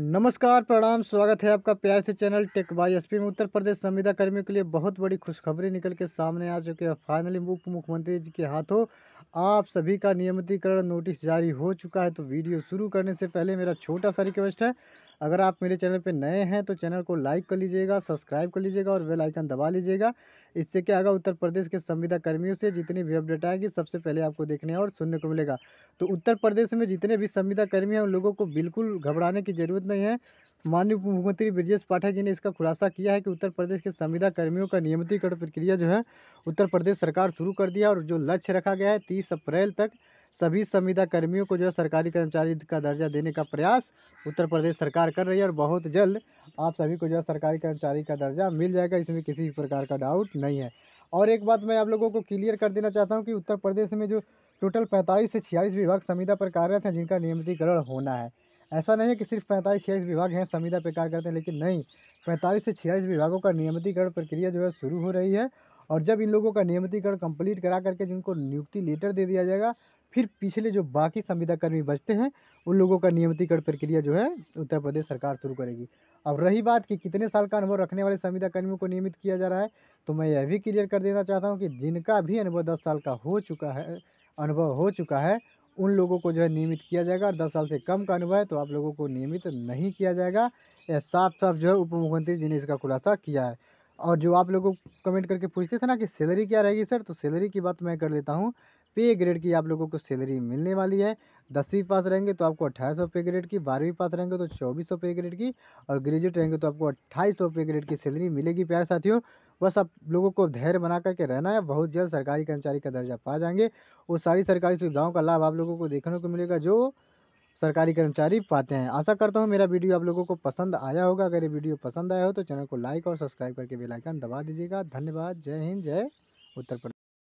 नमस्कार प्रणाम स्वागत है आपका प्यार से चैनल टेक बाई एसपी में उत्तर प्रदेश संविदा कर्मियों के लिए बहुत बड़ी खुशखबरी निकल के सामने आ चुकी है फाइनली उप मुख्यमंत्री जी के हाथों आप सभी का नियमितीकरण नोटिस जारी हो चुका है तो वीडियो शुरू करने से पहले मेरा छोटा सा रिक्वेस्ट है अगर आप मेरे चैनल पर नए हैं तो चैनल को लाइक कर लीजिएगा सब्सक्राइब कर लीजिएगा और बेल आइकन दबा लीजिएगा इससे क्या होगा उत्तर प्रदेश के संविदा कर्मियों से जितनी भी अपडेट आएगी सबसे पहले आपको देखने और सुनने को मिलेगा तो उत्तर प्रदेश में जितने भी संविदा कर्मी हैं उन लोगों को बिल्कुल घबराने की ज़रूरत नहीं है माननीय उप मुख्यमंत्री ब्रजेश पाठक जी ने इसका खुलासा किया है कि उत्तर प्रदेश के संविदा कर्मियों का नियमितीकरण प्रक्रिया जो है उत्तर प्रदेश सरकार शुरू कर दिया और जो लक्ष्य रखा गया है तीस अप्रैल तक सभी संविदा कर्मियों को जो है सरकारी कर्मचारी का दर्जा देने का प्रयास उत्तर प्रदेश सरकार कर रही है और बहुत जल्द आप सभी को जो है सरकारी कर्मचारी का दर्जा मिल जाएगा इसमें किसी भी प्रकार का डाउट नहीं है और एक बात मैं आप लोगों को क्लियर कर देना चाहता हूँ कि उत्तर प्रदेश में जो टोटल पैंतालीस से छियालीस विभाग संविदा पर कार्यरत हैं जिनका नियमितीकरण होना है ऐसा नहीं है कि सिर्फ पैंतालीस छियालीस विभाग हैं संविदा पर कार्य करते हैं लेकिन नहीं पैंतालीस से छियालीस विभागों का नियमितीकरण प्रक्रिया जो है शुरू हो रही है और जब इन लोगों का नियमितीकरण कंप्लीट करा करके जिनको नियुक्ति लेटर दे दिया जाएगा फिर पिछले जो बाकी संविदाकर्मी बचते हैं उन लोगों का नियमितीकरण प्रक्रिया जो है उत्तर प्रदेश सरकार शुरू करेगी अब रही बात कि कितने साल का अनुभव रखने वाले संविदाकर्मियों को नियमित किया जा रहा है तो मैं यह भी क्लियर कर देना चाहता हूँ कि जिनका भी अनुभव दस साल का हो चुका है अनुभव हो चुका है उन लोगों को जो है नियमित किया जाएगा और दस साल से कम का अनुभव है तो आप लोगों को नियमित नहीं किया जाएगा यह साफ साफ जो है उप मुख्यमंत्री जी ने इसका खुलासा किया है और जो आप लोगों को कमेंट करके पूछते थे ना कि सैलरी क्या रहेगी सर तो सैलरी की बात मैं कर लेता हूँ पे ग्रेड की आप लोगों को सैलरी मिलने वाली है दसवीं पास रहेंगे तो आपको अट्ठाईस सौ पे ग्रेड की बारहवीं पास रहेंगे तो चौबीस सौ पे ग्रेड की और ग्रेजुएट रहेंगे तो आपको अट्ठाईस सौ पे ग्रेड की सैलरी मिलेगी प्यार साथियों बस आप लोगों को धैर्य बना करके रहना है बहुत जल्द सरकारी कर्मचारी का दर्जा पा जाएंगे और सारी सरकारी सुविधाओं का लाभ आप लोगों को देखने को मिलेगा जो सरकारी कर्मचारी पाते हैं आशा करता हूँ मेरा वीडियो आप लोगों को पसंद आया होगा अगर ये वीडियो पसंद आया हो तो चैनल को लाइक और सब्सक्राइब करके बेलाइकन दबा दीजिएगा धन्यवाद जय हिंद जय उत्तर प्रदेश